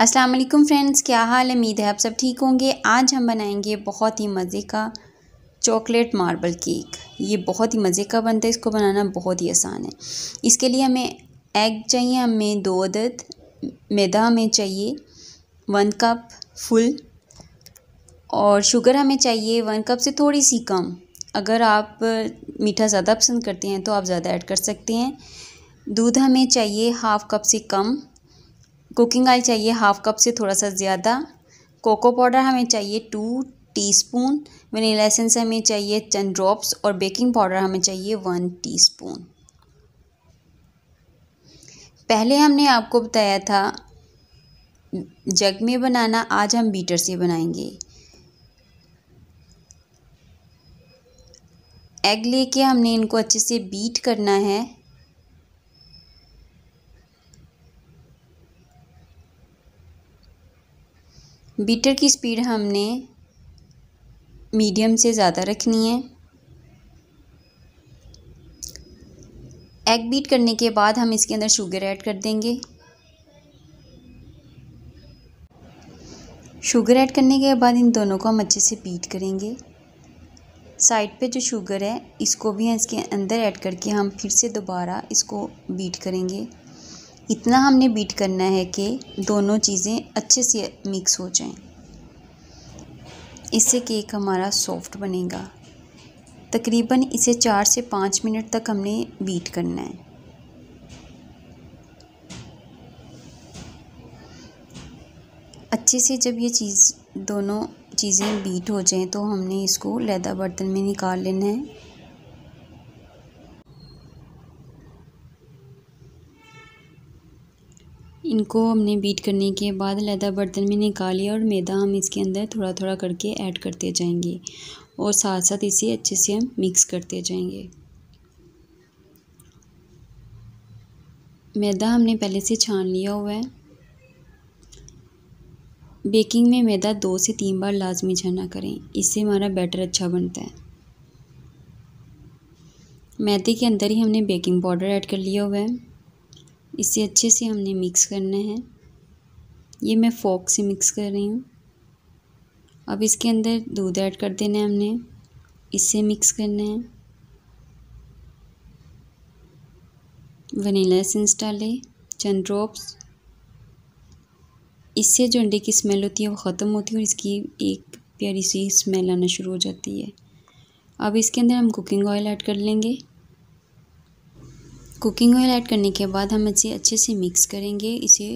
अस्सलाम वालेकुम फ्रेंड्स क्या हाल उम्मीद है आप सब ठीक होंगे आज हम बनाएंगे बहुत ही मज़े का चॉकलेट मार्बल केक ये बहुत ही मज़े का बनता है इसको बनाना बहुत ही आसान है इसके लिए हमें एग चाहिए हमें दो अदद मैदा हमें चाहिए वन कप फुल और शुगर हमें चाहिए वन कप से थोड़ी सी कम अगर आप मीठा ज़्यादा पसंद करते हैं तो आप ज़्यादा ऐड कर सकते हैं दूध हमें चाहिए हाफ़ कप से कम कुकिंग ऑयल चाहिए हाफ़ कप से थोड़ा सा ज़्यादा कोको पाउडर हमें चाहिए टू टीस्पून वनीला एसेंस हमें चाहिए चंद ड्रॉप्स और बेकिंग पाउडर हमें चाहिए वन टीस्पून पहले हमने आपको बताया था जग में बनाना आज हम बीटर से बनाएंगे एग लेके हमने इनको अच्छे से बीट करना है बीटर की स्पीड हमने मीडियम से ज़्यादा रखनी है एग बीट करने के बाद हम इसके अंदर शुगर ऐड कर देंगे शुगर ऐड करने के बाद इन दोनों को हम अच्छे से बीट करेंगे साइड पे जो शुगर है इसको भी इसके अंदर ऐड करके हम फिर से दोबारा इसको बीट करेंगे इतना हमने बीट करना है कि दोनों चीज़ें अच्छे से मिक्स हो जाएं। इससे केक हमारा सॉफ्ट बनेगा तकरीबन इसे चार से पाँच मिनट तक हमने बीट करना है अच्छे से जब ये चीज़ दोनों चीज़ें बीट हो जाएं तो हमने इसको लैदा बर्तन में निकाल लेना है इनको हमने बीट करने के बाद लदा बर्तन में निकाल लिया और मैदा हम इसके अंदर थोड़ा थोड़ा करके ऐड करते जाएंगे और साथ साथ इसे अच्छे से हम मिक्स करते जाएंगे मैदा हमने पहले से छान लिया हुआ है बेकिंग में मैदा दो से तीन बार लाजमी छाना करें इससे हमारा बैटर अच्छा बनता है मैदे के अंदर ही हमने बेकिंग पाउडर ऐड कर लिया हुआ है इसे अच्छे से हमने मिक्स करना है ये मैं फोक से मिक्स कर रही हूँ अब इसके अंदर दूध ऐड कर देना है हमने इसे मिक्स करना है वनीला एसेंस डाले चंद ड्रॉप्स इससे जो अंडे की स्मेल होती है वो ख़त्म होती है और इसकी एक प्यारी सी स्मेल आना शुरू हो जाती है अब इसके अंदर हम कुकिंग ऑयल ऐड कर लेंगे कुकिंग ऑयल ऐड करने के बाद हम इसे अच्छे से मिक्स करेंगे इसे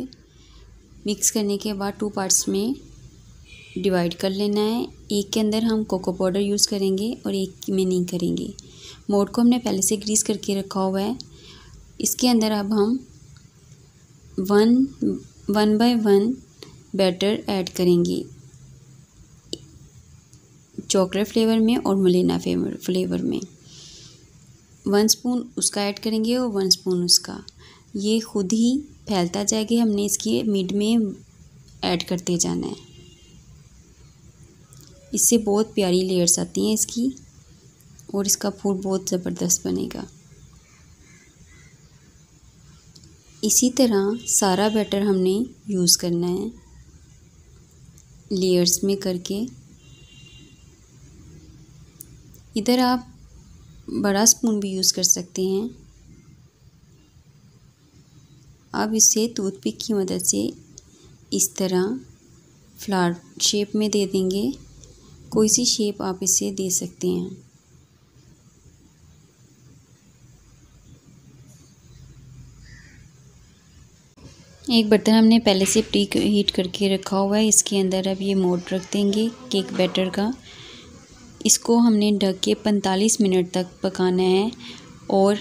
मिक्स करने के बाद टू पार्ट्स में डिवाइड कर लेना है एक के अंदर हम कोको पाउडर यूज़ करेंगे और एक में नहीं करेंगे मोड को हमने पहले से ग्रीस करके रखा हुआ है इसके अंदर अब हम one one by one batter add करेंगे चॉकलेट फ्लेवर में और मलेना फ्लेवर फ्लेवर में वन स्पून उसका ऐड करेंगे और वन स्पून उसका ये खुद ही फैलता जाएगा हमने इसके मिड में ऐड करते जाना है इससे बहुत प्यारी लेयर्स आती हैं इसकी और इसका फूल बहुत ज़बरदस्त बनेगा इसी तरह सारा बैटर हमने यूज़ करना है लेयर्स में करके इधर आप बड़ा स्पून भी यूज़ कर सकते हैं अब इसे टूथपिक की मदद से इस तरह फ्लावर शेप में दे देंगे कोई सी शेप आप इसे दे सकते हैं एक बर्तन हमने पहले से प्री हीट करके रखा हुआ है इसके अंदर अब ये मोड रख देंगे केक बैटर का इसको हमने ढक के 45 मिनट तक पकाना है और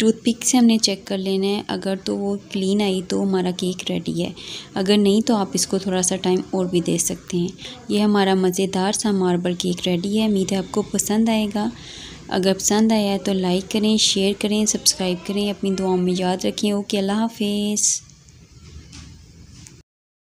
टूथपिक से हमने चेक कर लेना है अगर तो वो क्लीन आई तो हमारा केक रेडी है अगर नहीं तो आप इसको थोड़ा सा टाइम और भी दे सकते हैं ये हमारा मज़ेदार सा मार्बल केक रेडी है उम्मीद है आपको पसंद आएगा अगर पसंद आया है तो लाइक करें शेयर करें सब्सक्राइब करें अपनी दुआओं में याद रखें ओके अल्लाह हाफिज़